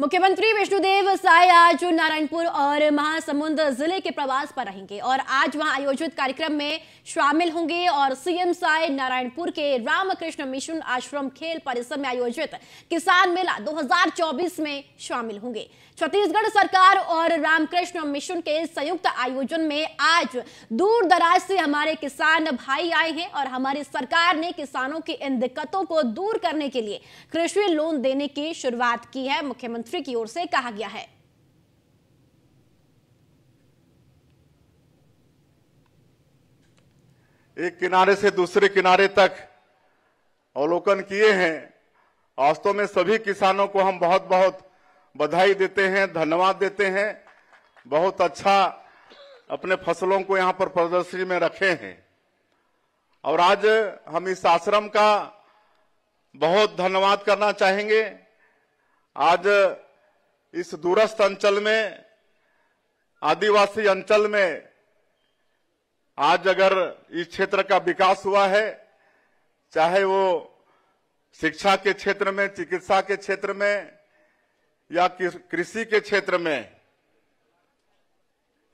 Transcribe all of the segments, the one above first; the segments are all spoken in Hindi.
मुख्यमंत्री विष्णुदेव साय आज नारायणपुर और महासमुंद जिले के प्रवास पर रहेंगे और आज वहां आयोजित कार्यक्रम में शामिल होंगे और सीएम साय नारायणपुर के रामकृष्ण मिशन आश्रम खेल परिसर में आयोजित किसान मेला 2024 में शामिल होंगे छत्तीसगढ़ सरकार और रामकृष्ण मिशन के संयुक्त आयोजन में आज दूर दराज से हमारे किसान भाई आए हैं और हमारी सरकार ने किसानों की इन दिक्कतों को दूर करने के लिए कृषि लोन देने की शुरुआत की है मुख्यमंत्री मिस्त्री की ओर से कहा गया है एक किनारे से दूसरे किनारे तक अवलोकन किए हैं वास्तव में सभी किसानों को हम बहुत बहुत बधाई देते हैं धन्यवाद देते हैं बहुत अच्छा अपने फसलों को यहाँ पर प्रदर्शनी में रखे हैं और आज हम इस आश्रम का बहुत धन्यवाद करना चाहेंगे आज इस दूरस्थ अंचल में आदिवासी अंचल में आज अगर इस क्षेत्र का विकास हुआ है चाहे वो शिक्षा के क्षेत्र में चिकित्सा के क्षेत्र में या कृषि के क्षेत्र में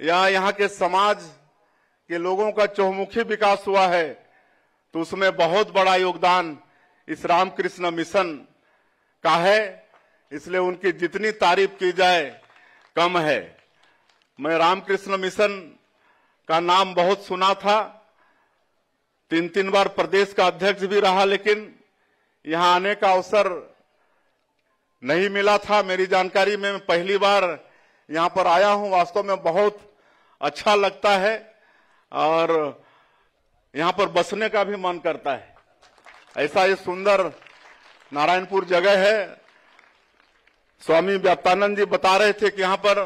या यहाँ के समाज के लोगों का चौमुखी विकास हुआ है तो उसमें बहुत बड़ा योगदान इस रामकृष्ण मिशन का है इसलिए उनकी जितनी तारीफ की जाए कम है मैं रामकृष्ण मिशन का नाम बहुत सुना था तीन तीन बार प्रदेश का अध्यक्ष भी रहा लेकिन यहां आने का अवसर नहीं मिला था मेरी जानकारी में मैं पहली बार यहां पर आया हूं वास्तव में बहुत अच्छा लगता है और यहां पर बसने का भी मन करता है ऐसा ये सुंदर नारायणपुर जगह है स्वामी व्यापानंद जी बता रहे थे कि यहाँ पर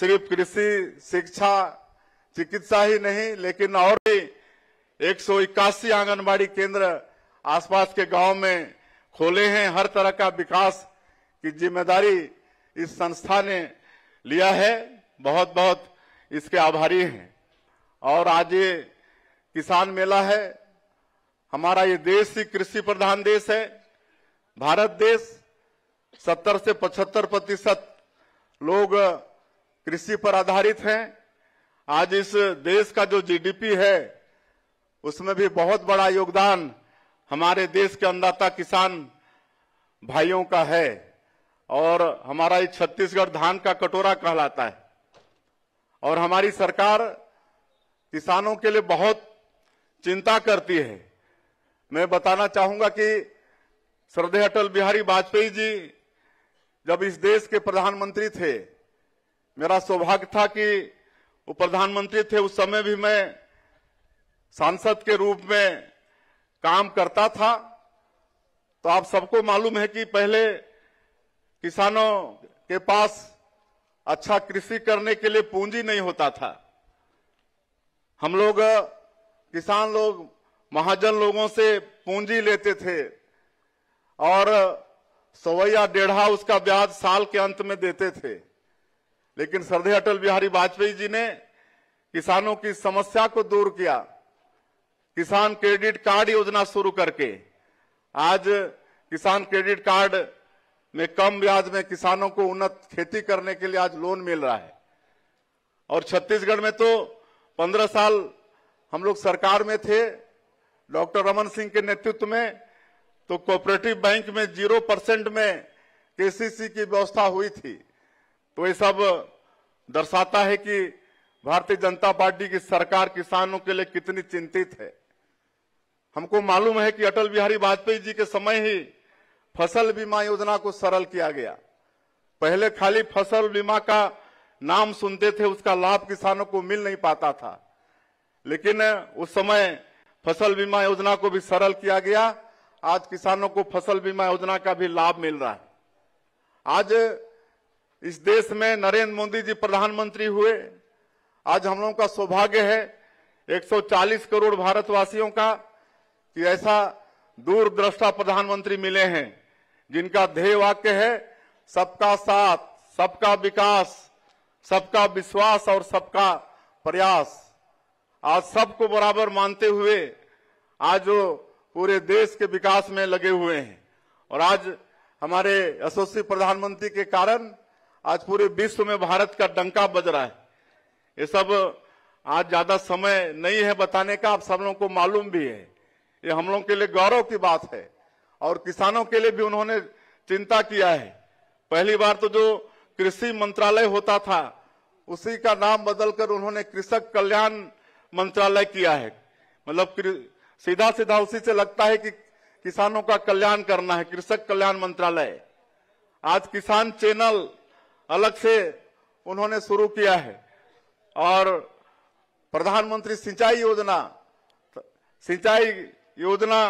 सिर्फ कृषि शिक्षा चिकित्सा ही नहीं लेकिन और भी एक सौ इक्यासी आंगनबाड़ी केंद्र आसपास के गांव में खोले हैं हर तरह का विकास की जिम्मेदारी इस संस्था ने लिया है बहुत बहुत इसके आभारी हैं और आज ये किसान मेला है हमारा ये देश ही कृषि प्रधान देश है भारत देश सत्तर से पचहत्तर प्रतिशत लोग कृषि पर आधारित हैं आज इस देश का जो जीडीपी है उसमें भी बहुत बड़ा योगदान हमारे देश के अन्नदाता किसान भाइयों का है और हमारा ये छत्तीसगढ़ धान का कटोरा कहलाता है और हमारी सरकार किसानों के लिए बहुत चिंता करती है मैं बताना चाहूंगा कि श्रद्धे अटल बिहारी वाजपेयी जी जब इस देश के प्रधानमंत्री थे मेरा सौभाग्य था कि वो प्रधानमंत्री थे उस समय भी मैं सांसद के रूप में काम करता था तो आप सबको मालूम है कि पहले किसानों के पास अच्छा कृषि करने के लिए पूंजी नहीं होता था हम लोग किसान लोग महाजन लोगों से पूंजी लेते थे और सवैया डेढ़ा उसका ब्याज साल के अंत में देते थे लेकिन श्रद्धे अटल बिहारी वाजपेयी जी ने किसानों की समस्या को दूर किया किसान क्रेडिट कार्ड योजना शुरू करके आज किसान क्रेडिट कार्ड में कम ब्याज में किसानों को उन्नत खेती करने के लिए आज लोन मिल रहा है और छत्तीसगढ़ में तो पंद्रह साल हम लोग सरकार में थे डॉक्टर रमन सिंह के नेतृत्व में तो कोऑपरेटिव बैंक में जीरो परसेंट में केसीसी की व्यवस्था हुई थी तो ये सब दर्शाता है कि भारतीय जनता पार्टी की सरकार किसानों के लिए कितनी चिंतित है हमको मालूम है कि अटल बिहारी वाजपेयी जी के समय ही फसल बीमा योजना को सरल किया गया पहले खाली फसल बीमा का नाम सुनते थे उसका लाभ किसानों को मिल नहीं पाता था लेकिन उस समय फसल बीमा योजना को भी सरल किया गया आज किसानों को फसल बीमा योजना का भी लाभ मिल रहा है आज इस देश में नरेंद्र मोदी जी प्रधानमंत्री हुए आज हम लोगों का सौभाग्य है 140 करोड़ भारतवासियों का कि ऐसा दूरद्रष्टा प्रधानमंत्री मिले हैं जिनका ध्येय वाक्य है सबका साथ सबका विकास सबका विश्वास और सबका प्रयास आज सबको बराबर मानते हुए आज जो पूरे देश के विकास में लगे हुए हैं और आज हमारे यशस्वी प्रधानमंत्री के कारण आज पूरे विश्व में भारत का डंका बज रहा है ये सब आज ज्यादा समय नहीं है बताने का आप सब लोगों को मालूम भी है ये हम लोगों के लिए गौरव की बात है और किसानों के लिए भी उन्होंने चिंता किया है पहली बार तो जो कृषि मंत्रालय होता था उसी का नाम बदलकर उन्होंने कृषक कल्याण मंत्रालय किया है मतलब सीधा सीधा उसी से लगता है कि किसानों का कल्याण करना है कृषक कल्याण मंत्रालय आज किसान चैनल अलग से उन्होंने शुरू किया है और प्रधानमंत्री सिंचाई योजना सिंचाई योजना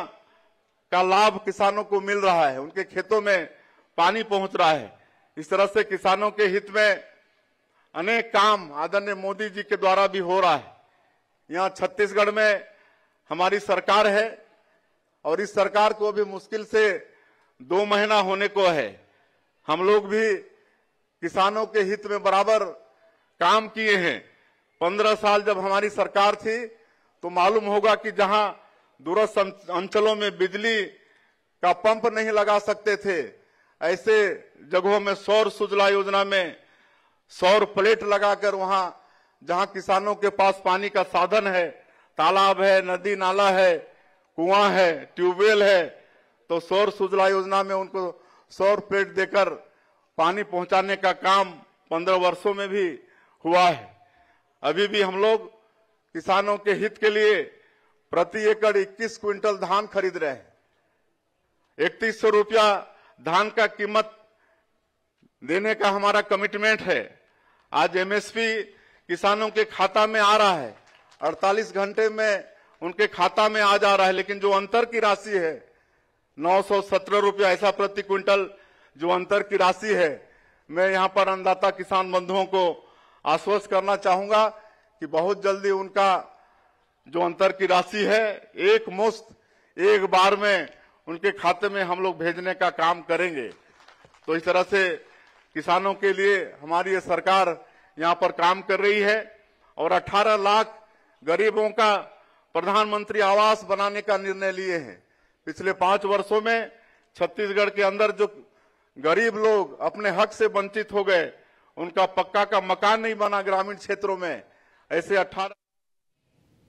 का लाभ किसानों को मिल रहा है उनके खेतों में पानी पहुंच रहा है इस तरह से किसानों के हित में अनेक काम आदरणीय मोदी जी के द्वारा भी हो रहा है यहाँ छत्तीसगढ़ में हमारी सरकार है और इस सरकार को भी मुश्किल से दो महीना होने को है हम लोग भी किसानों के हित में बराबर काम किए हैं पंद्रह साल जब हमारी सरकार थी तो मालूम होगा कि जहां दूरस्थ अंचलों में बिजली का पंप नहीं लगा सकते थे ऐसे जगहों में सौर सुजला योजना में सौर प्लेट लगाकर वहां जहां किसानों के पास पानी का साधन है तालाब है नदी नाला है कुआं है ट्यूबवेल है तो सौर सुजला योजना में उनको सौर पेट देकर पानी पहुंचाने का काम पंद्रह वर्षों में भी हुआ है अभी भी हम लोग किसानों के हित के लिए प्रति एकड़ 21 क्विंटल धान खरीद रहे हैं इकतीस सौ रुपया धान का कीमत देने का हमारा कमिटमेंट है आज एमएसपी किसानों के खाता में आ रहा है अड़तालीस घंटे में उनके खाता में आ जा रहा है लेकिन जो अंतर की राशि है नौ सौ सत्रह रुपया ऐसा प्रति क्विंटल जो अंतर की राशि है मैं यहाँ पर अन्नदाता किसान बंधुओं को आश्वस्त करना चाहूंगा कि बहुत जल्दी उनका जो अंतर की राशि है एक मुफ्त एक बार में उनके खाते में हम लोग भेजने का काम करेंगे तो इस तरह से किसानों के लिए हमारी ये सरकार यहाँ पर काम कर रही है और 18 लाख गरीबों का प्रधानमंत्री आवास बनाने का निर्णय लिए हैं पिछले पांच वर्षों में छत्तीसगढ़ के अंदर जो गरीब लोग अपने हक से वंचित हो गए उनका पक्का का मकान नहीं बना ग्रामीण क्षेत्रों में ऐसे अठारह